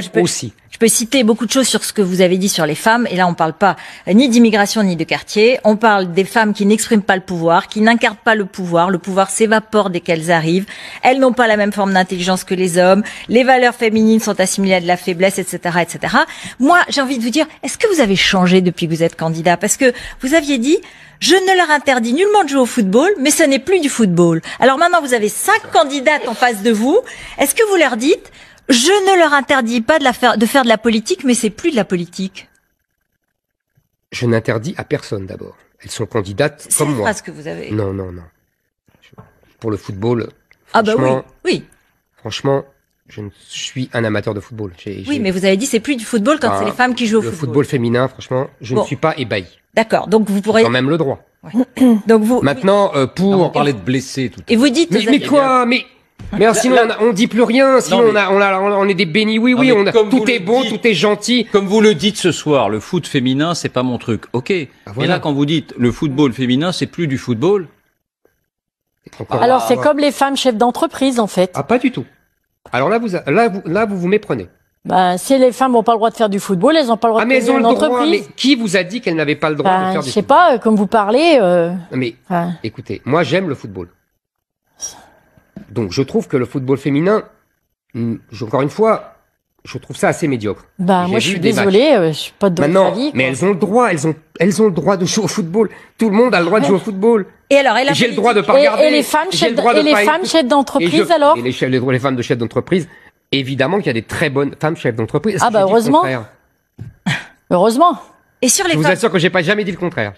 je peux, citer beaucoup de choses sur ce que vous avez dit sur les femmes, et là on ne parle pas ni d'immigration ni de quartier, on parle des femmes qui n'expriment pas le pouvoir, qui n'incarnent pas le pouvoir, le pouvoir s'évapore dès qu'elles arrivent, elles n'ont pas la même forme d'intelligence que les hommes, les valeurs féminines sont assimilées à de la faiblesse, etc. etc. Moi j'ai envie de vous dire, est-ce que vous avez changé depuis que vous êtes candidat Parce que vous aviez dit... Je ne leur interdis nullement de jouer au football, mais ce n'est plus du football. Alors maintenant, vous avez cinq candidates en face de vous. Est-ce que vous leur dites, je ne leur interdis pas de, la faire, de faire de la politique, mais c'est plus de la politique. Je n'interdis à personne d'abord. Elles sont candidates comme moi. C'est que vous avez. Non, non, non. Pour le football. Ah bah oui, oui. Franchement, je, ne, suis un amateur de football. oui, mais vous avez dit c'est plus du football quand bah, c'est les femmes qui jouent au football. Le football féminin, franchement, je ne suis pas ébahi. D'accord, donc vous pourrez. Quand même le droit. donc vous. Maintenant, euh, pour. parler de blessés Et vous dites. Mais, mais quoi Mais Merci. on, dit plus rien. Sinon, on, on, on, est des bénis. Oui, oui, on a, tout est bon, tout est gentil. Comme vous le dites ce soir, le foot féminin, c'est pas mon truc. Ok. Ah, voilà. Et là, quand vous dites le football féminin, c'est plus du football. alors, c'est comme les femmes chefs d'entreprise, en fait. Ah, pas du tout. Alors là, vous, là, vous, vous, méprenez. Bah, si les femmes n'ont pas le droit de faire du football, elles n'ont pas le droit ah, de faire une entreprise. qui vous a dit qu'elles n'avaient pas le droit de bah, faire du football Je sais pas, euh, comme vous parlez. Euh, mais écoutez, moi j'aime le football. Donc je trouve que le football féminin, hmm, encore une fois, je trouve ça assez médiocre. Bah, moi, je suis désolé, euh, je suis pas de Maintenant, avis, mais elles ont le droit, elles ont, elles ont le droit de jouer au football. Tout le monde a le droit de jouer au football. Et alors, elle a J'ai le droit de pas Et les femmes chefs, les femmes chefs d'entreprise, alors? Et les chefs, les, femmes de chefs d'entreprise. Évidemment qu'il y a des très bonnes femmes chefs d'entreprise. Ah, bah, heureusement. Heureusement. Et sur les je vous assure que j'ai pas jamais dit le contraire.